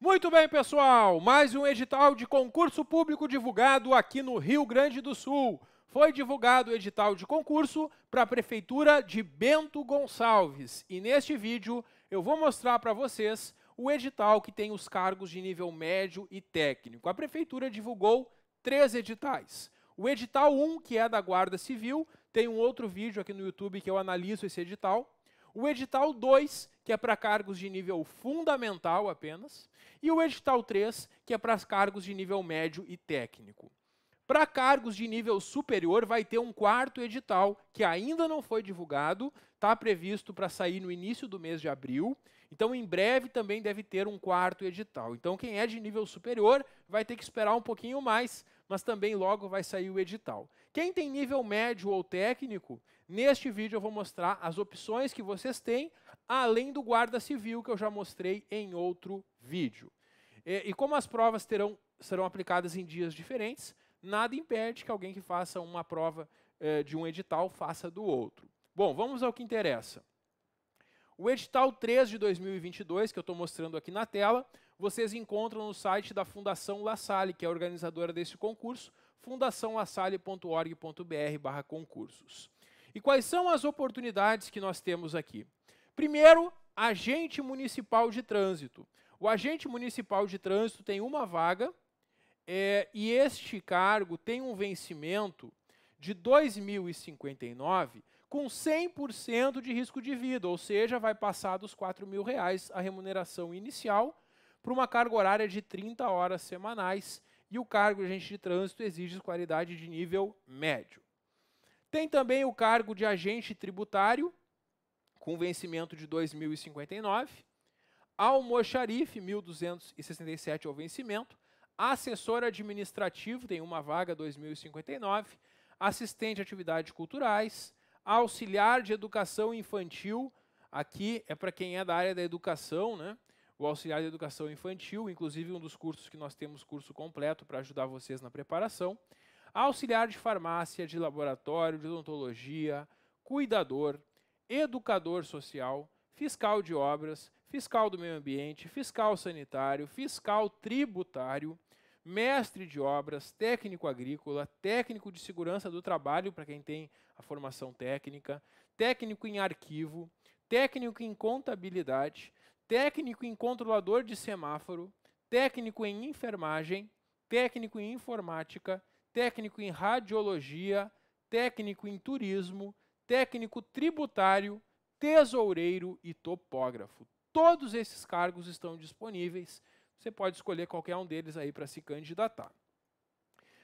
Muito bem, pessoal, mais um edital de concurso público divulgado aqui no Rio Grande do Sul. Foi divulgado o edital de concurso para a Prefeitura de Bento Gonçalves. E neste vídeo eu vou mostrar para vocês o edital que tem os cargos de nível médio e técnico. A Prefeitura divulgou três editais. O edital 1, que é da Guarda Civil, tem um outro vídeo aqui no YouTube que eu analiso esse edital, o edital 2, que é para cargos de nível fundamental apenas, e o edital 3, que é para cargos de nível médio e técnico. Para cargos de nível superior, vai ter um quarto edital que ainda não foi divulgado, está previsto para sair no início do mês de abril. Então, em breve também deve ter um quarto edital. Então, quem é de nível superior vai ter que esperar um pouquinho mais, mas também logo vai sair o edital. Quem tem nível médio ou técnico Neste vídeo eu vou mostrar as opções que vocês têm, além do guarda civil que eu já mostrei em outro vídeo. E, e como as provas terão, serão aplicadas em dias diferentes, nada impede que alguém que faça uma prova eh, de um edital faça do outro. Bom, vamos ao que interessa. O edital 3 de 2022, que eu estou mostrando aqui na tela, vocês encontram no site da Fundação La Salle, que é organizadora desse concurso, fundaçãolasalle.org.br barra concursos. E quais são as oportunidades que nós temos aqui? Primeiro, agente municipal de trânsito. O agente municipal de trânsito tem uma vaga é, e este cargo tem um vencimento de 2059 com 100% de risco de vida, ou seja, vai passar dos R$ reais a remuneração inicial para uma carga horária de 30 horas semanais e o cargo de agente de trânsito exige qualidade de nível médio. Tem também o cargo de agente tributário, com vencimento de 2059. Almoxarife, 1267 ao vencimento. Assessor administrativo, tem uma vaga, 2059. Assistente de atividades culturais. Auxiliar de educação infantil, aqui é para quem é da área da educação, né? o auxiliar de educação infantil, inclusive um dos cursos que nós temos curso completo para ajudar vocês na preparação auxiliar de farmácia, de laboratório, de odontologia, cuidador, educador social, fiscal de obras, fiscal do meio ambiente, fiscal sanitário, fiscal tributário, mestre de obras, técnico agrícola, técnico de segurança do trabalho, para quem tem a formação técnica, técnico em arquivo, técnico em contabilidade, técnico em controlador de semáforo, técnico em enfermagem, técnico em informática, técnico em radiologia, técnico em turismo, técnico tributário, tesoureiro e topógrafo. Todos esses cargos estão disponíveis. Você pode escolher qualquer um deles aí para se candidatar.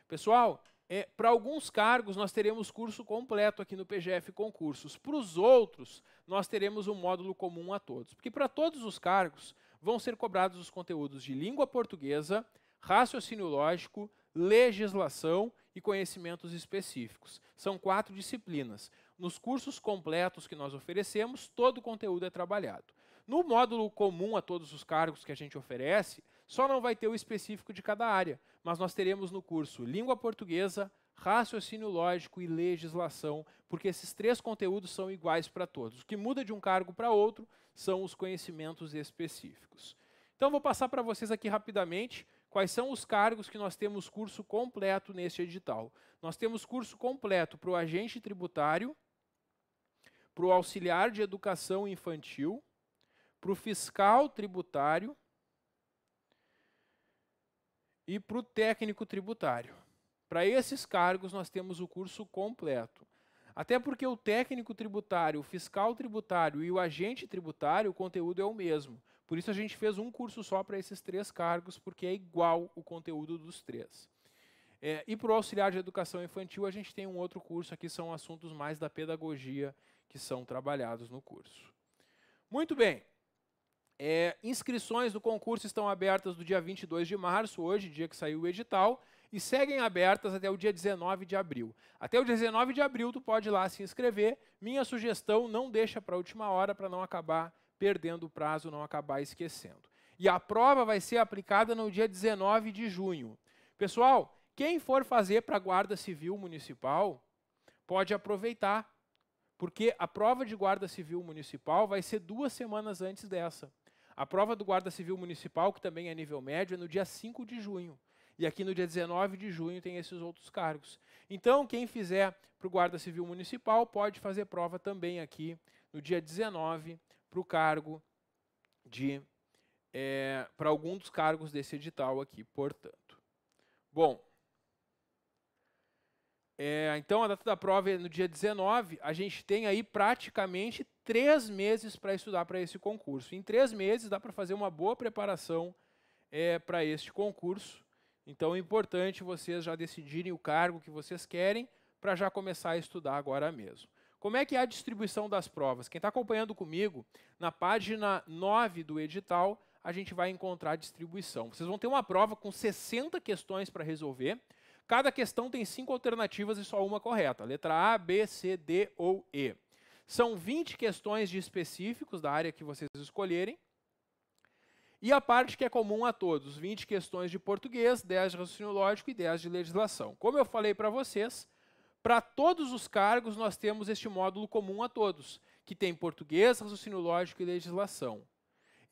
Pessoal, é, para alguns cargos nós teremos curso completo aqui no PGF Concursos. Para os outros, nós teremos um módulo comum a todos. Porque para todos os cargos vão ser cobrados os conteúdos de língua portuguesa, raciocínio lógico, legislação e conhecimentos específicos. São quatro disciplinas. Nos cursos completos que nós oferecemos, todo o conteúdo é trabalhado. No módulo comum a todos os cargos que a gente oferece, só não vai ter o específico de cada área, mas nós teremos no curso língua portuguesa, raciocínio lógico e legislação, porque esses três conteúdos são iguais para todos. O que muda de um cargo para outro são os conhecimentos específicos. Então vou passar para vocês aqui rapidamente Quais são os cargos que nós temos curso completo neste edital? Nós temos curso completo para o agente tributário, para o auxiliar de educação infantil, para o fiscal tributário e para o técnico tributário. Para esses cargos, nós temos o curso completo. Até porque o técnico tributário, o fiscal tributário e o agente tributário, o conteúdo é o mesmo. Por isso a gente fez um curso só para esses três cargos, porque é igual o conteúdo dos três. É, e para o auxiliar de educação infantil, a gente tem um outro curso aqui, são assuntos mais da pedagogia que são trabalhados no curso. Muito bem. É, inscrições do concurso estão abertas do dia 22 de março, hoje, dia que saiu o edital, e seguem abertas até o dia 19 de abril. Até o 19 de abril tu pode ir lá se inscrever. Minha sugestão, não deixa para a última hora para não acabar perdendo o prazo, não acabar esquecendo. E a prova vai ser aplicada no dia 19 de junho. Pessoal, quem for fazer para a Guarda Civil Municipal, pode aproveitar, porque a prova de Guarda Civil Municipal vai ser duas semanas antes dessa. A prova do Guarda Civil Municipal, que também é nível médio, é no dia 5 de junho. E aqui no dia 19 de junho tem esses outros cargos. Então, quem fizer para o Guarda Civil Municipal pode fazer prova também aqui no dia 19 para o cargo de. É, eh, para algum dos cargos desse edital aqui, portanto. Bom. É, então, a data da prova é no dia 19. A gente tem aí praticamente três meses para estudar para esse concurso. Em três meses dá para fazer uma boa preparação é, eh, para este concurso. Então é importante vocês já decidirem o cargo que vocês querem para já começar a estudar agora mesmo. Como é que é a distribuição das provas? Quem está acompanhando comigo, na página 9 do edital, a gente vai encontrar a distribuição. Vocês vão ter uma prova com 60 questões para resolver. Cada questão tem cinco alternativas e só uma correta. Letra A, B, C, D ou E. São 20 questões de específicos da área que vocês escolherem. E a parte que é comum a todos, 20 questões de português, 10 de raciocínio lógico e 10 de legislação. Como eu falei para vocês, para todos os cargos, nós temos este módulo comum a todos, que tem português, raciocínio lógico e legislação.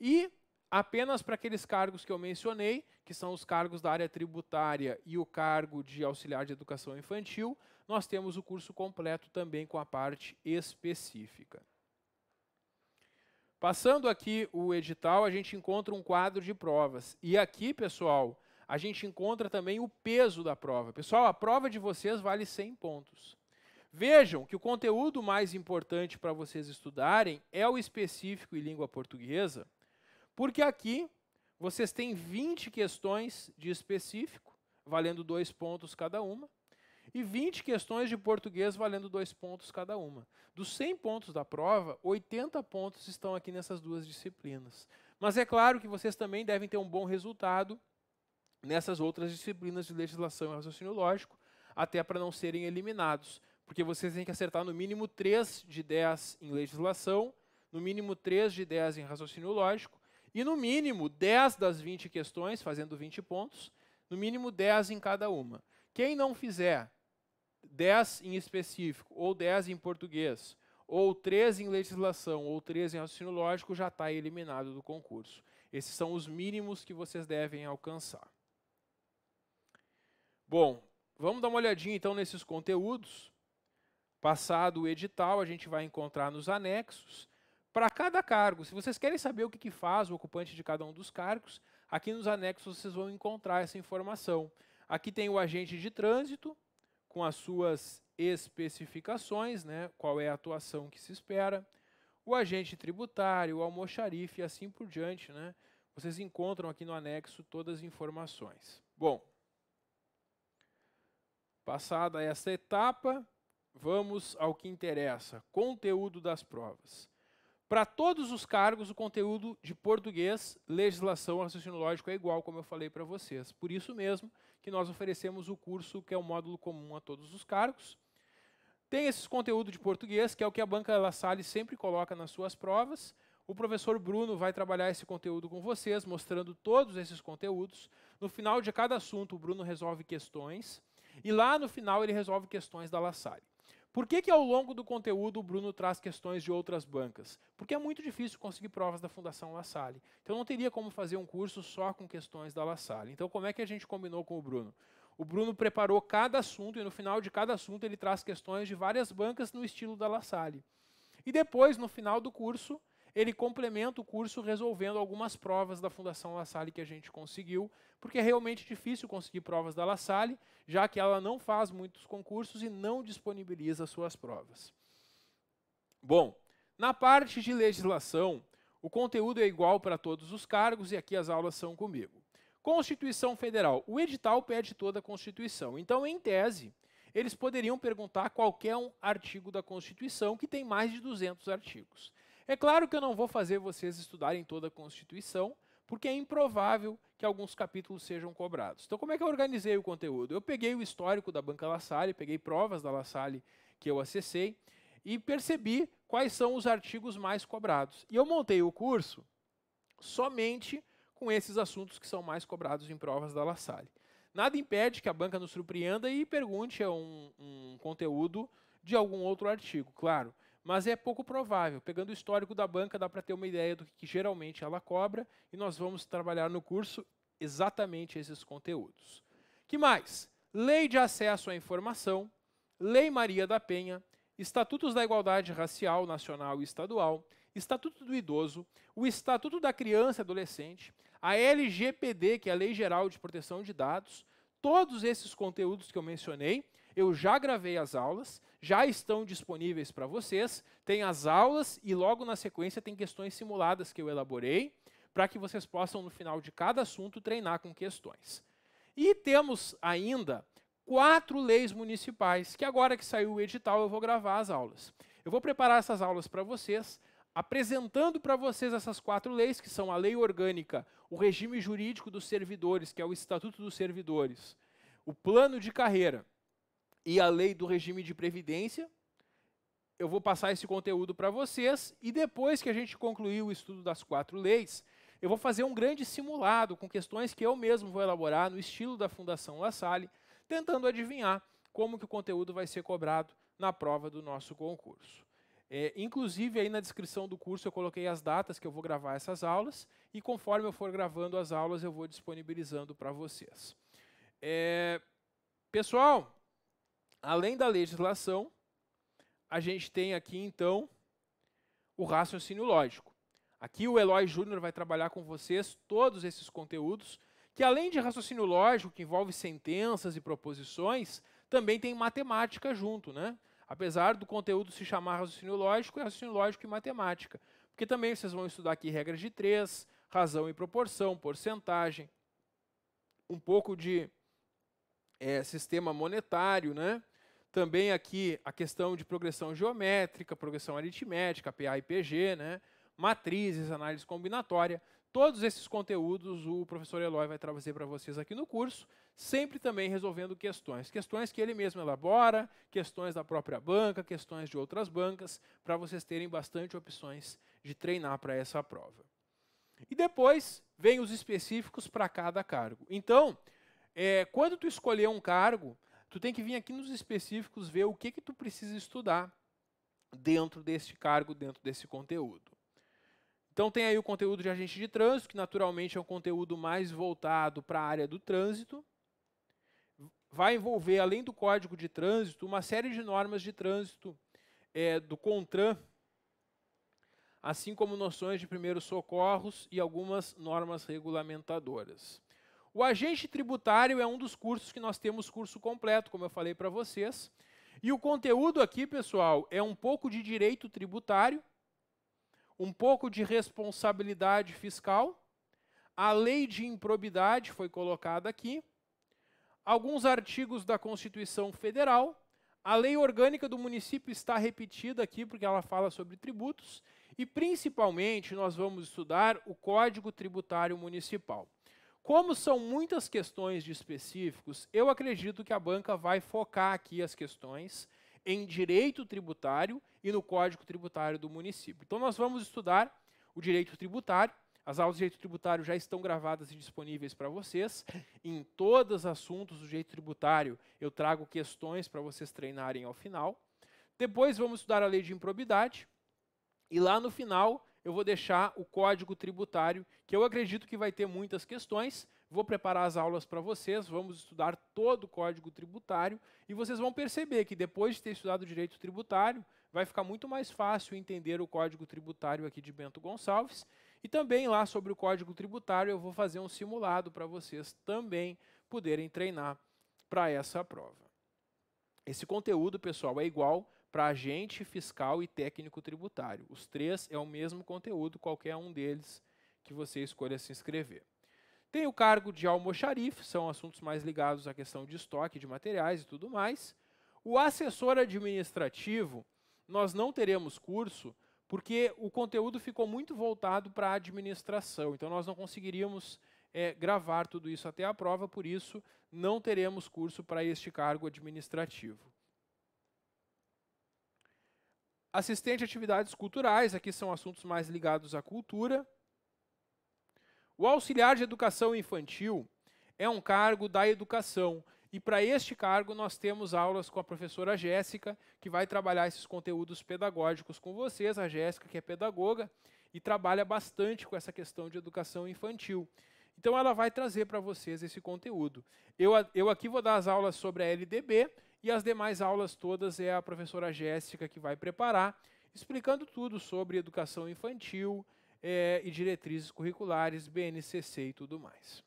E apenas para aqueles cargos que eu mencionei, que são os cargos da área tributária e o cargo de auxiliar de educação infantil, nós temos o curso completo também com a parte específica. Passando aqui o edital, a gente encontra um quadro de provas. E aqui, pessoal, a gente encontra também o peso da prova. Pessoal, a prova de vocês vale 100 pontos. Vejam que o conteúdo mais importante para vocês estudarem é o específico em língua portuguesa, porque aqui vocês têm 20 questões de específico, valendo dois pontos cada uma, e 20 questões de português valendo dois pontos cada uma. Dos 100 pontos da prova, 80 pontos estão aqui nessas duas disciplinas. Mas é claro que vocês também devem ter um bom resultado nessas outras disciplinas de legislação e raciocínio lógico, até para não serem eliminados, porque vocês têm que acertar no mínimo 3 de 10 em legislação, no mínimo 3 de 10 em raciocínio lógico, e no mínimo 10 das 20 questões, fazendo 20 pontos, no mínimo 10 em cada uma. Quem não fizer 10 em específico, ou 10 em português, ou 3 em legislação, ou 3 em raciocínio lógico, já está eliminado do concurso. Esses são os mínimos que vocês devem alcançar. Bom, vamos dar uma olhadinha então nesses conteúdos. Passado o edital, a gente vai encontrar nos anexos. Para cada cargo, se vocês querem saber o que, faz o ocupante de cada um dos cargos, aqui nos anexos vocês vão encontrar essa informação. Aqui tem o agente de trânsito, com as suas especificações, né, qual é a atuação que se espera, o agente tributário, o almoxarife e assim por diante. Né, vocês encontram aqui no anexo todas as informações. Bom, Passada essa etapa, vamos ao que interessa: conteúdo das provas. Para todos os cargos, o conteúdo de português, legislação, raciocínio lógico é igual, como eu falei para vocês. Por isso mesmo que nós oferecemos o curso que é o um módulo comum a todos os cargos. Tem esse conteúdo de português, que é o que a banca La Salle sempre coloca nas suas provas. O professor Bruno vai trabalhar esse conteúdo com vocês, mostrando todos esses conteúdos. No final de cada assunto, o Bruno resolve questões. E lá no final ele resolve questões da La Salle. Por que, que ao longo do conteúdo o Bruno traz questões de outras bancas? Porque é muito difícil conseguir provas da Fundação La Salle. Então não teria como fazer um curso só com questões da La Salle. Então como é que a gente combinou com o Bruno? O Bruno preparou cada assunto e no final de cada assunto ele traz questões de várias bancas no estilo da La Salle. E depois, no final do curso, ele complementa o curso resolvendo algumas provas da Fundação La Salle que a gente conseguiu, porque é realmente difícil conseguir provas da La Salle, já que ela não faz muitos concursos e não disponibiliza suas provas. Bom, na parte de legislação, o conteúdo é igual para todos os cargos e aqui as aulas são comigo. Constituição Federal. O edital pede toda a Constituição. Então, em tese, eles poderiam perguntar qualquer um artigo da Constituição, que tem mais de 200 artigos. É claro que eu não vou fazer vocês estudarem toda a Constituição, porque é improvável que alguns capítulos sejam cobrados. Então, como é que eu organizei o conteúdo? Eu peguei o histórico da Banca La Salle, peguei provas da La Salle que eu acessei e percebi quais são os artigos mais cobrados. E eu montei o curso somente com esses assuntos que são mais cobrados em provas da La Salle. Nada impede que a banca nos surpreenda e pergunte um, um conteúdo de algum outro artigo, claro mas é pouco provável. Pegando o histórico da banca, dá para ter uma ideia do que geralmente ela cobra, e nós vamos trabalhar no curso exatamente esses conteúdos. Que mais? Lei de acesso à informação, Lei Maria da Penha, Estatutos da Igualdade Racial Nacional e Estadual, Estatuto do Idoso, o Estatuto da Criança e Adolescente, a LGPD, que é a Lei Geral de Proteção de Dados, todos esses conteúdos que eu mencionei eu já gravei as aulas, já estão disponíveis para vocês. Tem as aulas e logo na sequência tem questões simuladas que eu elaborei para que vocês possam, no final de cada assunto, treinar com questões. E temos ainda quatro leis municipais, que agora que saiu o edital eu vou gravar as aulas. Eu vou preparar essas aulas para vocês, apresentando para vocês essas quatro leis, que são a lei orgânica, o regime jurídico dos servidores, que é o Estatuto dos Servidores, o plano de carreira, e a lei do regime de previdência. Eu vou passar esse conteúdo para vocês e depois que a gente concluir o estudo das quatro leis, eu vou fazer um grande simulado com questões que eu mesmo vou elaborar no estilo da Fundação La Salle, tentando adivinhar como que o conteúdo vai ser cobrado na prova do nosso concurso. É, inclusive, aí na descrição do curso eu coloquei as datas que eu vou gravar essas aulas e conforme eu for gravando as aulas eu vou disponibilizando para vocês. É, pessoal, além da legislação, a gente tem aqui então o raciocínio lógico. Aqui o Eloy Júnior vai trabalhar com vocês todos esses conteúdos, que além de raciocínio lógico, que envolve sentenças e proposições, também tem matemática junto, né? Apesar do conteúdo se chamar raciocínio lógico, é raciocínio lógico e matemática. Porque também vocês vão estudar aqui regras de três, razão e proporção, porcentagem, um pouco de é, sistema monetário, né? Também aqui a questão de progressão geométrica, progressão aritmética, PA e PG, né? matrizes, análise combinatória. Todos esses conteúdos o professor Eloy vai trazer para vocês aqui no curso, sempre também resolvendo questões. Questões que ele mesmo elabora, questões da própria banca, questões de outras bancas, para vocês terem bastante opções de treinar para essa prova. E depois vem os específicos para cada cargo. Então, é, quando tu escolher um cargo, tu tem que vir aqui nos específicos ver o que que tu precisa estudar dentro deste cargo, dentro desse conteúdo. Então tem aí o conteúdo de agente de trânsito, que naturalmente é um conteúdo mais voltado para a área do trânsito. Vai envolver, além do código de trânsito, uma série de normas de trânsito é, do CONTRAN, assim como noções de primeiros socorros e algumas normas regulamentadoras. O agente tributário é um dos cursos que nós temos curso completo, como eu falei para vocês. E o conteúdo aqui, pessoal, é um pouco de direito tributário, um pouco de responsabilidade fiscal, a lei de improbidade foi colocada aqui, alguns artigos da Constituição Federal, a lei orgânica do município está repetida aqui porque ela fala sobre tributos e principalmente nós vamos estudar o Código Tributário Municipal. Como são muitas questões de específicos, eu acredito que a banca vai focar aqui as questões em direito tributário e no Código Tributário do município. Então nós vamos estudar o direito tributário. As aulas de direito tributário já estão gravadas e disponíveis para vocês. Em todos os assuntos do direito tributário, eu trago questões para vocês treinarem ao final. Depois vamos estudar a lei de improbidade. E lá no final, eu vou deixar o código tributário, que eu acredito que vai ter muitas questões. Vou preparar as aulas para vocês, vamos estudar todo o código tributário e vocês vão perceber que depois de ter estudado direito tributário, vai ficar muito mais fácil entender o código tributário aqui de Bento Gonçalves. E também lá sobre o código tributário eu vou fazer um simulado para vocês também poderem treinar para essa prova. Esse conteúdo, pessoal, é igual para agente fiscal e técnico tributário. Os três é o mesmo conteúdo, qualquer um deles que você escolha se inscrever. Tem o cargo de almoxarife, são assuntos mais ligados à questão de estoque de materiais e tudo mais. O assessor administrativo, nós não teremos curso, porque o conteúdo ficou muito voltado para a administração, então nós não conseguiríamos é, gravar tudo isso até a prova, por isso não teremos curso para este cargo administrativo assistente de atividades culturais, aqui são assuntos mais ligados à cultura. O auxiliar de educação infantil é um cargo da educação. E para este cargo nós temos aulas com a professora Jéssica, que vai trabalhar esses conteúdos pedagógicos com vocês, a Jéssica que é pedagoga e trabalha bastante com essa questão de educação infantil. Então ela vai trazer para vocês esse conteúdo. Eu, eu aqui vou dar as aulas sobre a LDB e as demais aulas todas é a professora Jéssica que vai preparar, explicando tudo sobre educação infantil é, e diretrizes curriculares, BNCC e tudo mais.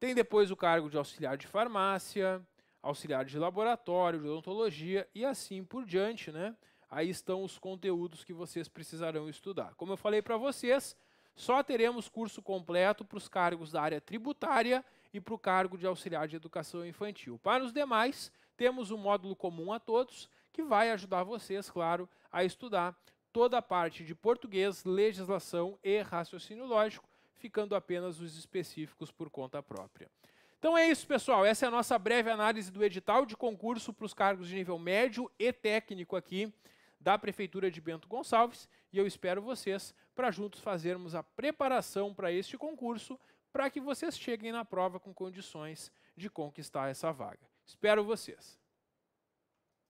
Tem depois o cargo de auxiliar de farmácia, auxiliar de laboratório, de odontologia e assim por diante, né? Aí estão os conteúdos que vocês precisarão estudar. Como eu falei para vocês, só teremos curso completo para os cargos da área tributária e para o cargo de auxiliar de educação infantil. Para os demais, temos um módulo comum a todos que vai ajudar vocês, claro, a estudar toda a parte de português, legislação e raciocínio lógico, ficando apenas os específicos por conta própria. Então é isso, pessoal. Essa é a nossa breve análise do edital de concurso para os cargos de nível médio e técnico aqui da Prefeitura de Bento Gonçalves. E eu espero vocês para juntos fazermos a preparação para este concurso, para que vocês cheguem na prova com condições de conquistar essa vaga. Espero vocês!